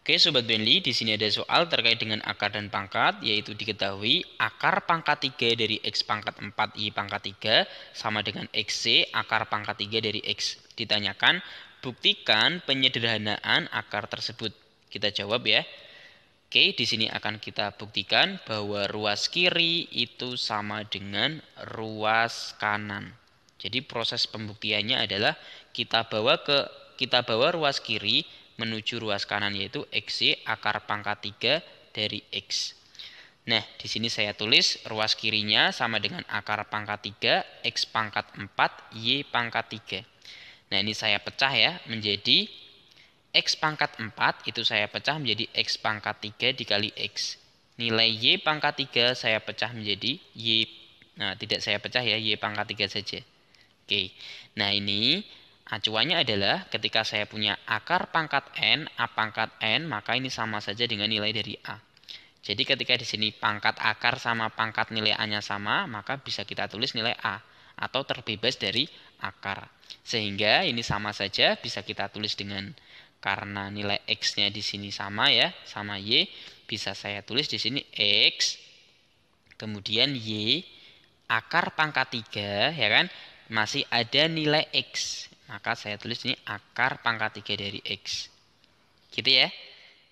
Oke, Sobat Benli, di sini ada soal terkait dengan akar dan pangkat, yaitu diketahui akar pangkat 3 dari X pangkat 4Y pangkat 3 sama dengan XC akar pangkat 3 dari X. Ditanyakan, buktikan penyederhanaan akar tersebut. Kita jawab ya. Oke, di sini akan kita buktikan bahwa ruas kiri itu sama dengan ruas kanan. Jadi proses pembuktiannya adalah kita bawa ke kita bawa ruas kiri menuju ruas kanan yaitu xc akar pangkat 3 dari X. Nah, di sini saya tulis ruas kirinya sama dengan akar pangkat 3, X pangkat 4, Y pangkat 3. Nah, ini saya pecah ya menjadi X pangkat 4 itu saya pecah menjadi X pangkat 3 dikali X. Nilai Y pangkat 3 saya pecah menjadi Y. Nah, tidak saya pecah ya, Y pangkat 3 saja. Oke, nah ini Acuannya adalah ketika saya punya akar pangkat N, A pangkat N, maka ini sama saja dengan nilai dari A. Jadi ketika di sini pangkat akar sama pangkat nilai A-nya sama, maka bisa kita tulis nilai A atau terbebas dari akar. Sehingga ini sama saja bisa kita tulis dengan karena nilai X-nya di sini sama ya, sama Y, bisa saya tulis di sini X, kemudian Y, akar pangkat 3, ya kan, masih ada nilai X maka saya tulis ini akar pangkat 3 dari X. Gitu ya.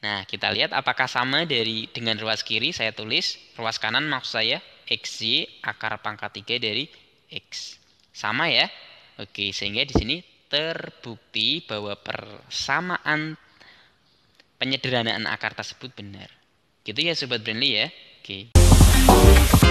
Nah, kita lihat apakah sama dari dengan ruas kiri. Saya tulis ruas kanan maksud saya XY akar pangkat 3 dari X. Sama ya. Oke, sehingga di sini terbukti bahwa persamaan penyederhanaan akar tersebut benar. Gitu ya Sobat Brandly ya. Oke. Okay.